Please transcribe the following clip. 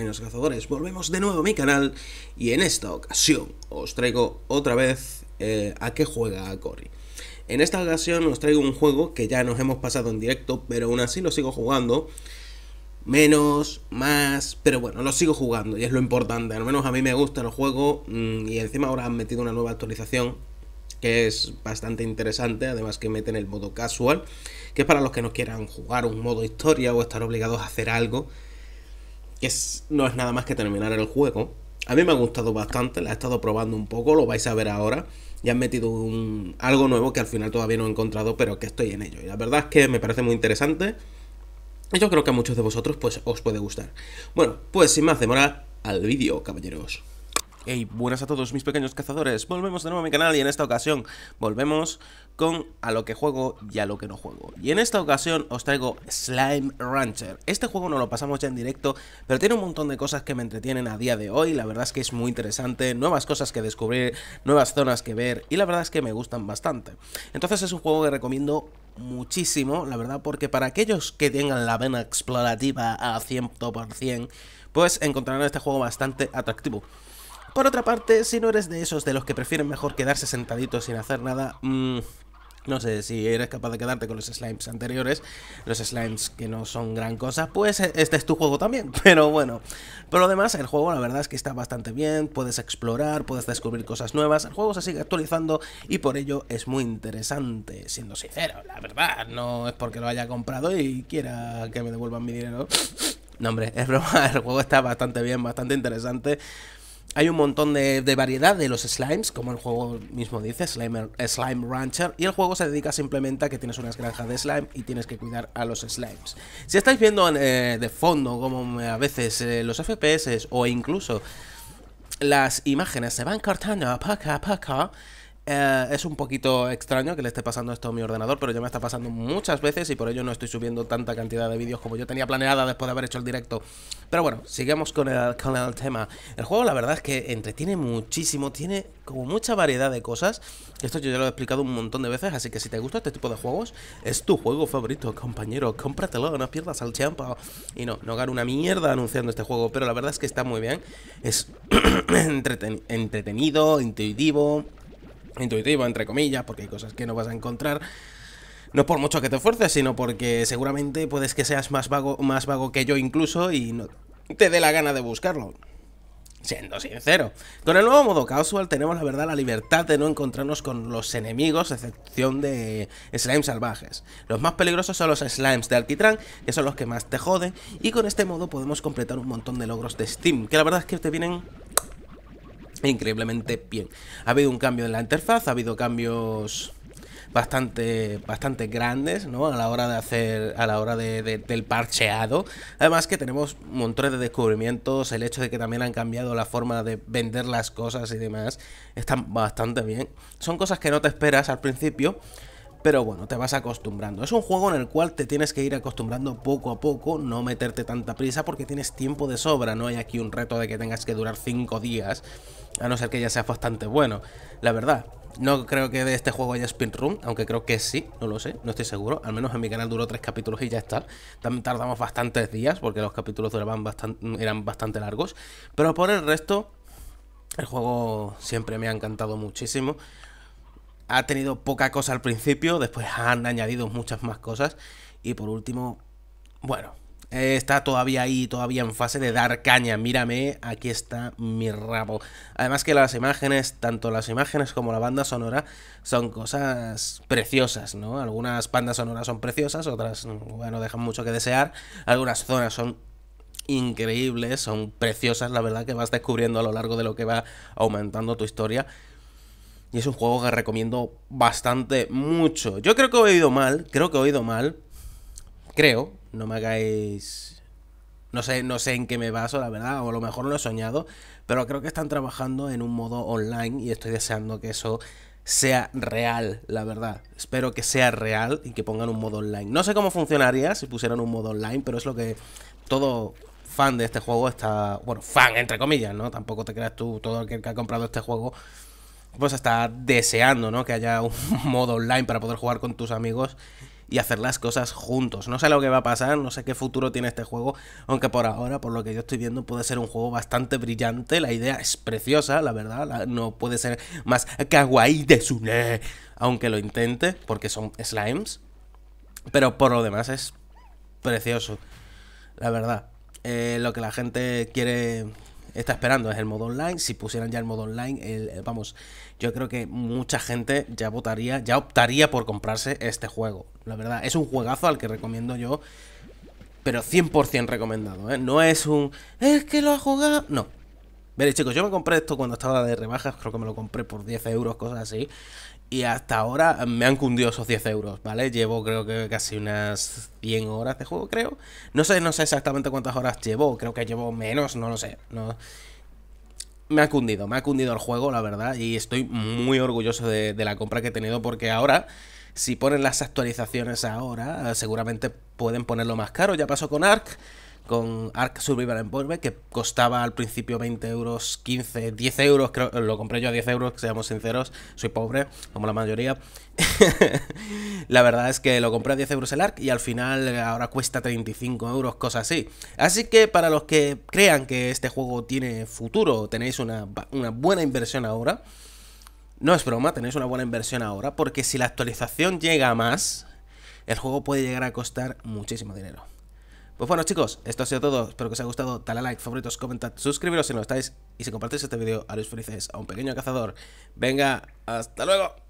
Buenos cazadores, volvemos de nuevo a mi canal y en esta ocasión os traigo otra vez eh, a qué juega Cory. En esta ocasión os traigo un juego que ya nos hemos pasado en directo, pero aún así lo sigo jugando. Menos, más, pero bueno, lo sigo jugando y es lo importante. Al menos a mí me gusta el juego mm, y encima ahora han metido una nueva actualización que es bastante interesante, además que meten el modo casual, que es para los que no quieran jugar un modo historia o estar obligados a hacer algo que no es nada más que terminar el juego. A mí me ha gustado bastante, la he estado probando un poco, lo vais a ver ahora. Y han metido un, algo nuevo que al final todavía no he encontrado, pero que estoy en ello. Y la verdad es que me parece muy interesante. Y yo creo que a muchos de vosotros pues, os puede gustar. Bueno, pues sin más demora, al vídeo, caballeros. Hey, buenas a todos mis pequeños cazadores, volvemos de nuevo a mi canal y en esta ocasión volvemos con a lo que juego y a lo que no juego Y en esta ocasión os traigo Slime Rancher, este juego no lo pasamos ya en directo, pero tiene un montón de cosas que me entretienen a día de hoy La verdad es que es muy interesante, nuevas cosas que descubrir, nuevas zonas que ver y la verdad es que me gustan bastante Entonces es un juego que recomiendo muchísimo, la verdad, porque para aquellos que tengan la vena explorativa a 100%, pues encontrarán este juego bastante atractivo por otra parte, si no eres de esos de los que prefieren mejor quedarse sentaditos sin hacer nada, mmm, no sé, si eres capaz de quedarte con los slimes anteriores, los slimes que no son gran cosa, pues eh, este es tu juego también. Pero bueno, por lo demás, el juego la verdad es que está bastante bien, puedes explorar, puedes descubrir cosas nuevas, el juego se sigue actualizando y por ello es muy interesante, siendo sincero, la verdad, no es porque lo haya comprado y quiera que me devuelvan mi dinero. No, hombre, es broma, el juego está bastante bien, bastante interesante. Hay un montón de, variedad de los slimes, como el juego mismo dice, slime, Rancher, y el juego se dedica simplemente a que tienes unas granjas de slime y tienes que cuidar a los slimes. Si estáis viendo eh, de fondo como eh, a veces eh, los FPS o incluso las imágenes se van cortando poco a poco, eh, es un poquito extraño que le esté pasando esto a mi ordenador, pero ya me está pasando muchas veces y por ello no estoy subiendo tanta cantidad de vídeos como yo tenía planeada después de haber hecho el directo. Pero bueno, sigamos con el, tema. El juego la verdad es que entretiene muchísimo, tiene como mucha variedad de cosas. Esto yo ya lo he explicado un montón de veces, así que si te gusta este tipo de juegos, es tu juego favorito, compañero, cómpratelo, no pierdas al champa. Y no, no gano una mierda anunciando este juego, pero la verdad es que está muy bien. Es entretenido, intuitivo intuitivo, entre comillas, porque hay cosas que no vas a encontrar. No por mucho que te esfuerces, sino porque seguramente puedes que seas más vago, más vago que yo incluso y no te dé la gana de buscarlo. Siendo sincero, con el nuevo modo casual tenemos la verdad la libertad de no encontrarnos con los enemigos, excepción de slimes salvajes. Los más peligrosos son los slimes de alquitrán, que son los que más te joden, y con este modo podemos completar un montón de logros de Steam, que la verdad es que te vienen increíblemente bien. Ha habido un cambio en la interfaz, ha habido cambios bastante bastante grandes ¿no? a la hora de hacer a la hora de, del parcheado además que tenemos montones de descubrimientos el hecho de que también han cambiado la forma de vender las cosas y demás están bastante bien son cosas que no te esperas al principio pero bueno, te vas acostumbrando. Es un juego en el cual te tienes que ir acostumbrando poco a poco, no meterte tanta prisa porque tienes tiempo de sobra, no hay aquí un reto de que tengas que durar 5 días a no ser que ya sea bastante bueno, la verdad. No creo que de este juego haya spin room, aunque creo que sí, no lo sé, no estoy seguro. Al menos en mi canal duró tres capítulos y ya está. También tardamos bastantes días porque los capítulos duraban bastante, eran bastante largos. Pero por el resto, el juego siempre me ha encantado muchísimo. Ha tenido poca cosa al principio, después han añadido muchas más cosas. Y por último, bueno, eh, está todavía ahí, todavía en fase de dar caña. Mírame, aquí está mi rabo. Además que las imágenes, tanto las imágenes como la banda sonora, son cosas preciosas, ¿no? Algunas bandas sonoras son preciosas, otras, bueno, dejan mucho que desear. Algunas zonas son increíbles, son preciosas, la verdad que vas descubriendo a lo largo de lo que va aumentando tu historia. Y es un juego que recomiendo bastante mucho. Yo creo que he oído mal, creo que he oído mal. Creo, no me hagáis... No sé, no sé en qué me baso, la verdad, o a lo mejor no lo he soñado, pero creo que están trabajando en un modo online y estoy deseando que eso sea real, la verdad. Espero que sea real y que pongan un modo online. No sé cómo funcionaría si pusieran un modo online, pero es lo que todo fan de este juego está, bueno, fan entre comillas, ¿no? Tampoco te creas tú, todo aquel que ha comprado este juego, pues está deseando, ¿no? Que haya un modo online para poder jugar con tus amigos y hacer las cosas juntos. No sé lo que va a pasar, no sé qué futuro tiene este juego, aunque por ahora, por lo que yo estoy viendo, puede ser un juego bastante brillante. La idea es preciosa, la verdad, no puede ser más kawaii de su... aunque lo intente, porque son slimes. Pero por lo demás es precioso, la verdad. Eh, lo que la gente quiere está esperando es el modo online. Si pusieran ya el modo online, el, eh, vamos, yo creo que mucha gente ya votaría, ya optaría por comprarse este juego. La verdad, es un juegazo al que recomiendo yo, pero 100% recomendado. ¿eh? No es un, es que lo ha jugado. No, Vale, chicos, yo me compré esto cuando estaba de rebajas, creo que me lo compré por 10 euros, cosas así. Y hasta ahora me han cundido esos 10 euros, ¿vale? Llevo creo que casi unas 100 horas de juego, creo. No sé, no sé exactamente cuántas horas llevo, creo que llevo menos, no lo sé. No... Me ha cundido, me ha cundido el juego, la verdad, y estoy muy orgulloso de, de la compra que he tenido porque ahora si ponen las actualizaciones ahora, seguramente pueden ponerlo más caro. Ya pasó con Ark con Ark Survival Evolved, que costaba al principio 20 euros, 15, 10 euros, creo, lo compré yo a 10 euros, seamos sinceros, soy pobre, como la mayoría. la verdad es que lo compré a 10 euros el Ark y al final ahora cuesta 35 euros, cosas así. Así que para los que crean que este juego tiene futuro, tenéis una, una buena inversión ahora. No es broma, tenéis una buena inversión ahora, porque si la actualización llega a más, el juego puede llegar a costar muchísimo dinero. Pues bueno chicos, esto ha sido todo, espero que os haya gustado, dale a like, favoritos, comentad, suscribiros si no estáis y si compartís este vídeo, los felices a un pequeño cazador. Venga, hasta luego.